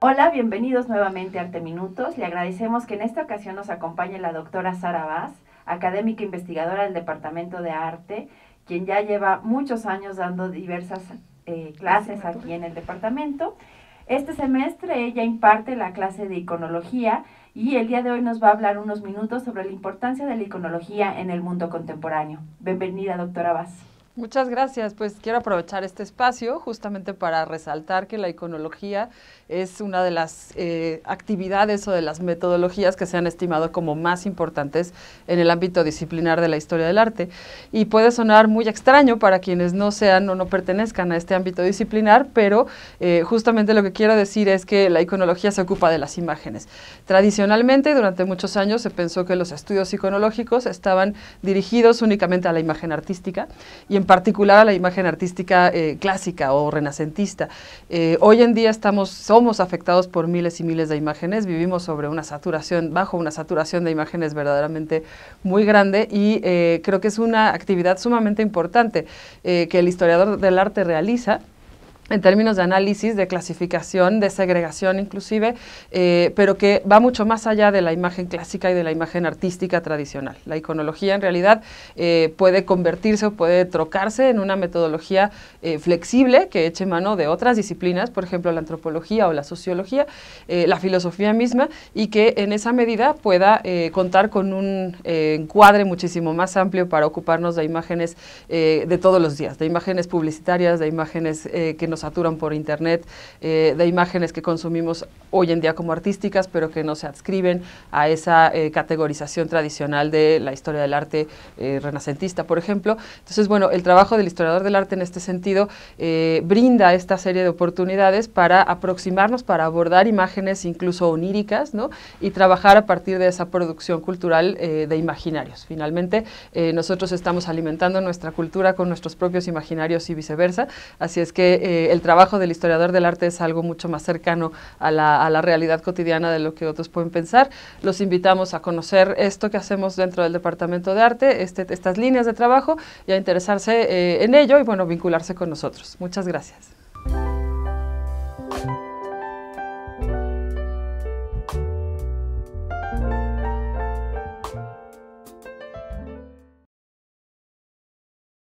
Hola, bienvenidos nuevamente a Arte Minutos. Le agradecemos que en esta ocasión nos acompañe la doctora Sara Vaz, académica investigadora del Departamento de Arte, quien ya lleva muchos años dando diversas eh, clases aquí en el departamento. Este semestre ella imparte la clase de iconología y el día de hoy nos va a hablar unos minutos sobre la importancia de la iconología en el mundo contemporáneo. Bienvenida, doctora Vaz. Muchas gracias. Pues quiero aprovechar este espacio justamente para resaltar que la iconología es una de las eh, actividades o de las metodologías que se han estimado como más importantes en el ámbito disciplinar de la historia del arte. Y puede sonar muy extraño para quienes no sean o no pertenezcan a este ámbito disciplinar, pero eh, justamente lo que quiero decir es que la iconología se ocupa de las imágenes. Tradicionalmente, durante muchos años se pensó que los estudios iconológicos estaban dirigidos únicamente a la imagen artística y particular la imagen artística eh, clásica o renacentista. Eh, hoy en día estamos, somos afectados por miles y miles de imágenes, vivimos sobre una saturación, bajo una saturación de imágenes verdaderamente muy grande y eh, creo que es una actividad sumamente importante que el historiador del arte realiza en términos de análisis, de clasificación, de segregación inclusive, eh, pero que va mucho más allá de la imagen clásica y de la imagen artística tradicional. La iconología en realidad eh, puede convertirse o puede trocarse en una metodología eh, flexible que eche mano de otras disciplinas, por ejemplo la antropología o la sociología, la filosofía misma, y que en esa medida pueda contar con un encuadre muchísimo más amplio para ocuparnos de imágenes de todos los días, de imágenes publicitarias, de imágenes que nos saturan por Internet eh, de imágenes que consumimos hoy en día como artísticas, pero que no se adscriben a esa eh, categorización tradicional de la historia del arte eh, renacentista, por ejemplo. Entonces, bueno, el trabajo del historiador del arte en este sentido brinda esta serie de oportunidades para aproximarnos, para abordar imágenes incluso oníricas, ¿no? Y trabajar a partir de esa producción cultural de imaginarios. Finalmente, nosotros estamos alimentando nuestra cultura con nuestros propios imaginarios y viceversa, así es que el trabajo del historiador del arte es algo mucho más cercano a la, realidad cotidiana de lo que otros pueden pensar. Los invitamos a conocer esto que hacemos dentro del Departamento de Arte, este, estas líneas de trabajo y a interesarse eh, en ello y bueno, vincularse con nosotros. Muchas gracias.